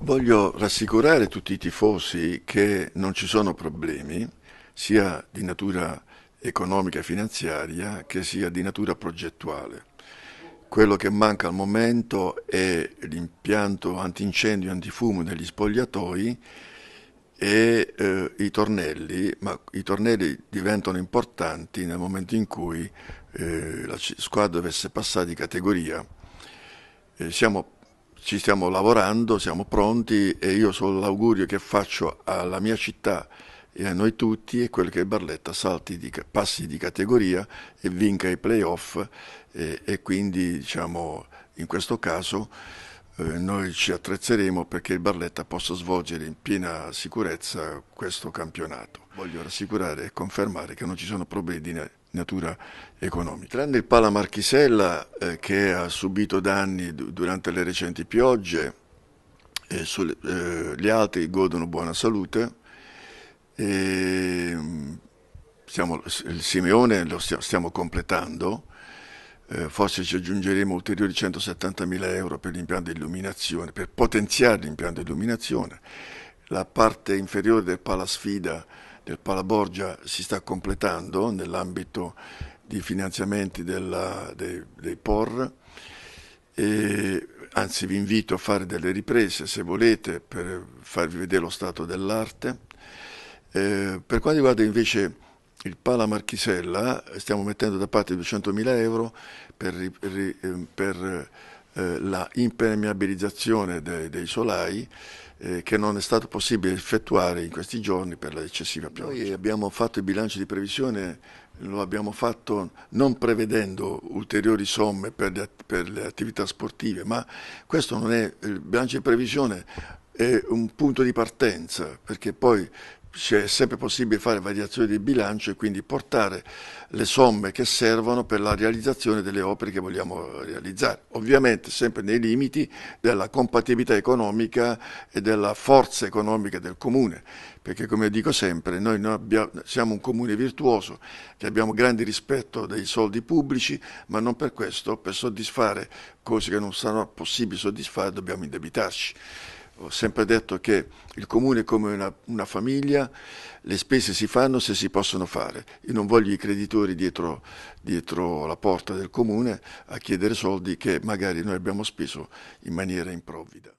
Voglio rassicurare tutti i tifosi che non ci sono problemi, sia di natura economica e finanziaria che sia di natura progettuale. Quello che manca al momento è l'impianto antincendio e antifumo degli spogliatoi e eh, i tornelli, ma i tornelli diventano importanti nel momento in cui eh, la squadra dovesse passare di categoria. Eh, siamo, ci stiamo lavorando, siamo pronti e io solo l'augurio che faccio alla mia città e a noi tutti è quello che Barletta salti di, passi di categoria e vinca i playoff e, eh, e quindi diciamo in questo caso eh, noi ci attrezzeremo perché il Barletta possa svolgere in piena sicurezza questo campionato. Voglio rassicurare e confermare che non ci sono problemi di natura economica. Tranne il Pala Marchisella eh, che ha subito danni durante le recenti piogge, eh, sulle, gli altri godono buona salute. E, ehm, siamo, il Simeone lo stiamo, stiamo completando eh, forse ci aggiungeremo ulteriori 170.000 euro per l'impianto di illuminazione, per potenziare l'impianto di illuminazione. La parte inferiore del Palasfida, del Palaborgia, si sta completando nell'ambito di finanziamenti della, dei, dei, POR. E, anzi, vi invito a fare delle riprese se volete per farvi vedere lo stato dell'arte. Eh, per quanto riguarda invece il Pala Marchisella, stiamo mettendo da parte 200.000 euro per, ehm, per eh, la impermeabilizzazione dei, dei solai eh, che non è stato possibile effettuare in questi giorni per l'eccessiva pioggia. Noi abbiamo fatto il bilancio di previsione, lo abbiamo fatto non prevedendo ulteriori somme per le, per le attività sportive, ma questo non è il bilancio di previsione è un punto di partenza perché poi è sempre possibile fare variazioni di bilancio e quindi portare le somme che servono per la realizzazione delle opere che vogliamo eh, realizzare, ovviamente sempre nei limiti della compatibilità economica e della forza economica del comune, perché come dico sempre noi siamo un comune virtuoso, che abbiamo grande rispetto dei soldi pubblici, ma non per questo, per soddisfare cose che non saranno possibili soddisfare dobbiamo indebitarci ho sempre detto che il comune è come una, una, famiglia, le spese si fanno se si possono fare. Io non voglio i creditori dietro, dietro la porta del comune a chiedere soldi che magari noi abbiamo speso in maniera improvvida.